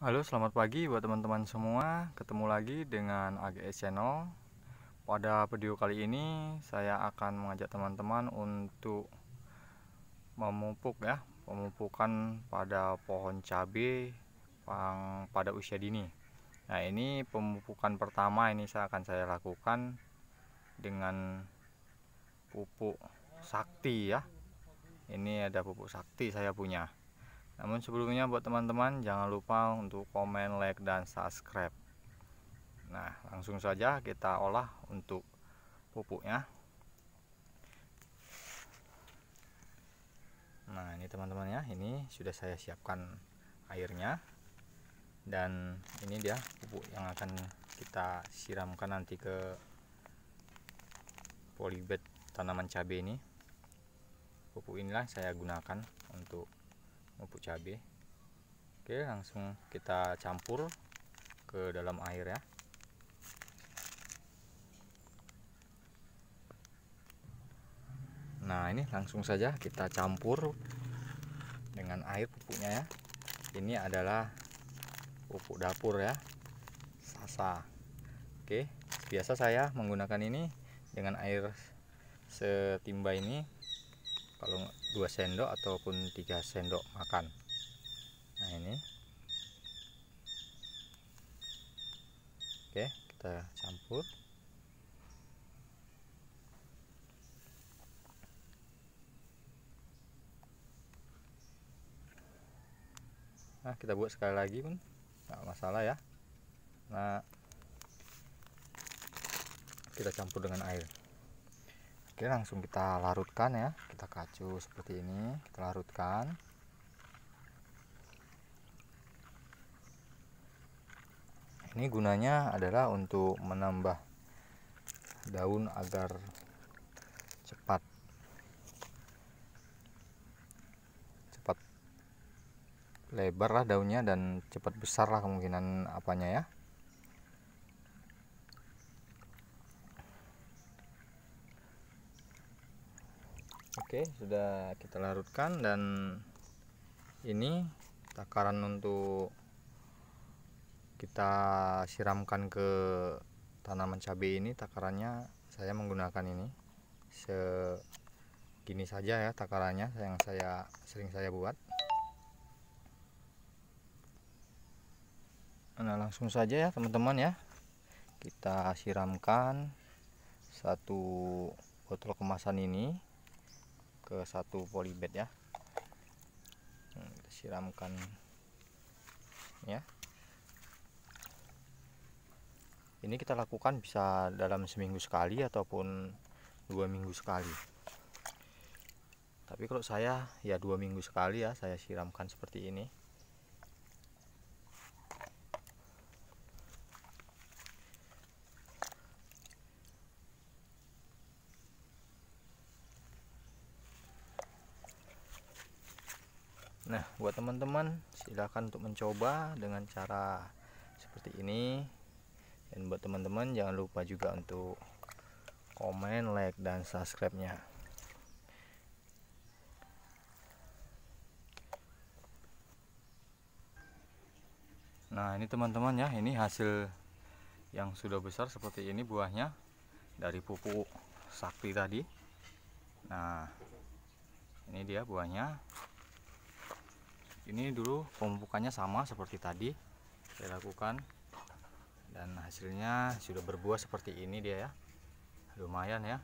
Halo, selamat pagi buat teman-teman semua. Ketemu lagi dengan AGS Channel. Pada video kali ini, saya akan mengajak teman-teman untuk memupuk ya, pemupukan pada pohon cabai yang pada usia dini. Nah, ini pemupukan pertama ini saya akan saya lakukan dengan pupuk sakti ya. Ini ada pupuk sakti saya punya. Namun sebelumnya buat teman-teman jangan lupa untuk komen, like, dan subscribe. Nah langsung saja kita olah untuk pupuknya. Nah ini teman-teman ya, ini sudah saya siapkan airnya dan ini dia pupuk yang akan kita siramkan nanti ke polybed tanaman cabai ini. Pupuk inilah saya gunakan untuk pupuk cabe. oke langsung kita campur ke dalam air ya nah ini langsung saja kita campur dengan air pupuknya ya ini adalah pupuk dapur ya sasa oke biasa saya menggunakan ini dengan air setimba ini kalau dua sendok ataupun tiga sendok makan nah ini oke kita campur nah kita buat sekali lagi pun nggak masalah ya nah kita campur dengan air Oke, langsung kita larutkan ya. Kita kacu seperti ini, kita larutkan. Ini gunanya adalah untuk menambah daun agar cepat cepat lebar lah daunnya dan cepat besar lah kemungkinan apanya ya. Oke, sudah kita larutkan dan ini takaran untuk kita siramkan ke tanaman cabai ini takarannya saya menggunakan ini segini saja ya takarannya yang saya sering saya buat nah langsung saja ya teman-teman ya kita siramkan satu botol kemasan ini ke satu polybed ya hmm, siramkan ya ini kita lakukan bisa dalam seminggu sekali ataupun dua minggu sekali tapi kalau saya ya dua minggu sekali ya saya siramkan seperti ini Nah, buat teman-teman silahkan untuk mencoba dengan cara seperti ini. Dan buat teman-teman jangan lupa juga untuk komen, like, dan subscribe-nya. Nah, ini teman-teman ya, ini hasil yang sudah besar seperti ini buahnya dari pupuk sakti tadi. Nah, ini dia buahnya ini dulu pemupukannya sama seperti tadi saya lakukan dan hasilnya sudah berbuah seperti ini dia ya lumayan ya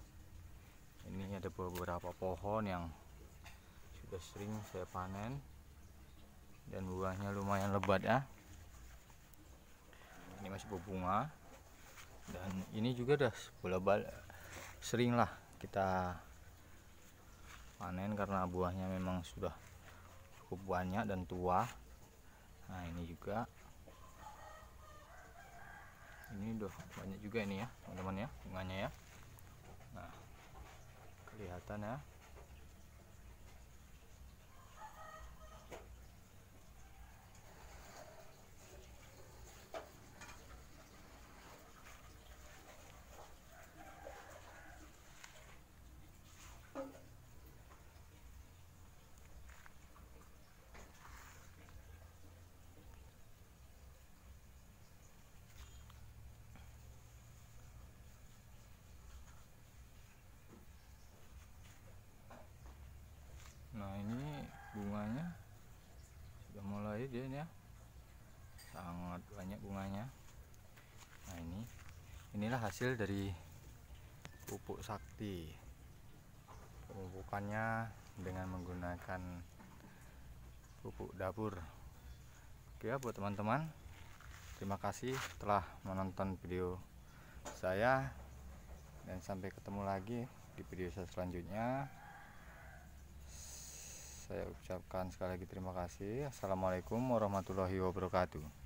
ini ada beberapa pohon yang sudah sering saya panen dan buahnya lumayan lebat ya ini masih berbunga dan ini juga udah lebat sering lah kita panen karena buahnya memang sudah cukup banyak dan tua nah ini juga ini udah banyak juga ini ya teman-teman ya bunganya ya nah kelihatan ya sangat banyak bunganya nah ini inilah hasil dari pupuk sakti pemupukannya dengan menggunakan pupuk dapur oke ya buat teman-teman terima kasih telah menonton video saya dan sampai ketemu lagi di video saya selanjutnya saya ucapkan sekali lagi terima kasih assalamualaikum warahmatullahi wabarakatuh